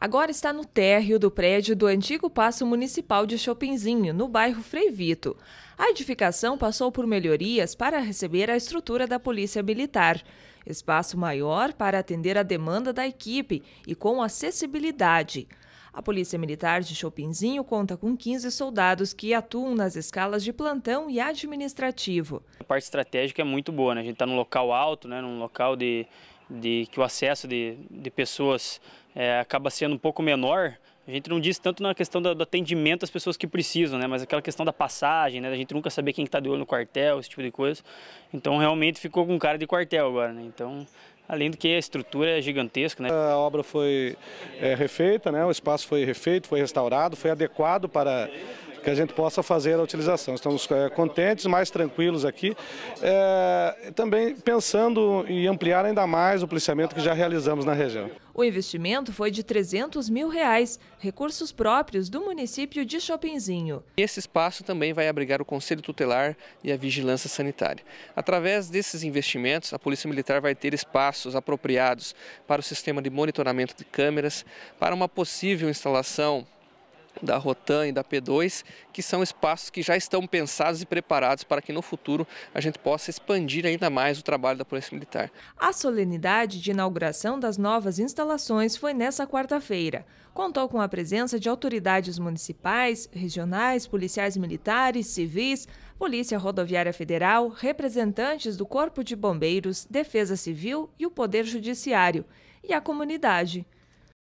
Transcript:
Agora está no térreo do prédio do antigo Paço Municipal de Chopinzinho, no bairro Freivito. A edificação passou por melhorias para receber a estrutura da Polícia Militar. Espaço maior para atender a demanda da equipe e com acessibilidade. A Polícia Militar de Chopinzinho conta com 15 soldados que atuam nas escalas de plantão e administrativo. A parte estratégica é muito boa, né? A gente está num local alto, né? num local de de que o acesso de, de pessoas é, acaba sendo um pouco menor, a gente não diz tanto na questão do, atendimento às pessoas que precisam, né? Mas aquela questão da passagem, né? A gente nunca saber quem está de olho no quartel, esse tipo de coisa. Então, realmente ficou com cara de quartel agora, né? Então, além do que a estrutura é gigantesca, né? A obra foi é, refeita, né? O espaço foi refeito, foi restaurado, foi adequado para que a gente possa fazer a utilização. Estamos é, contentes, mais tranquilos aqui, é, também pensando em ampliar ainda mais o policiamento que já realizamos na região. O investimento foi de 300 mil reais, recursos próprios do município de Chopinzinho. Esse espaço também vai abrigar o Conselho Tutelar e a Vigilância Sanitária. Através desses investimentos, a Polícia Militar vai ter espaços apropriados para o sistema de monitoramento de câmeras, para uma possível instalação da Rotan e da P2, que são espaços que já estão pensados e preparados para que no futuro a gente possa expandir ainda mais o trabalho da Polícia Militar. A solenidade de inauguração das novas instalações foi nessa quarta-feira. Contou com a presença de autoridades municipais, regionais, policiais militares, civis, Polícia Rodoviária Federal, representantes do Corpo de Bombeiros, Defesa Civil e o Poder Judiciário, e a comunidade.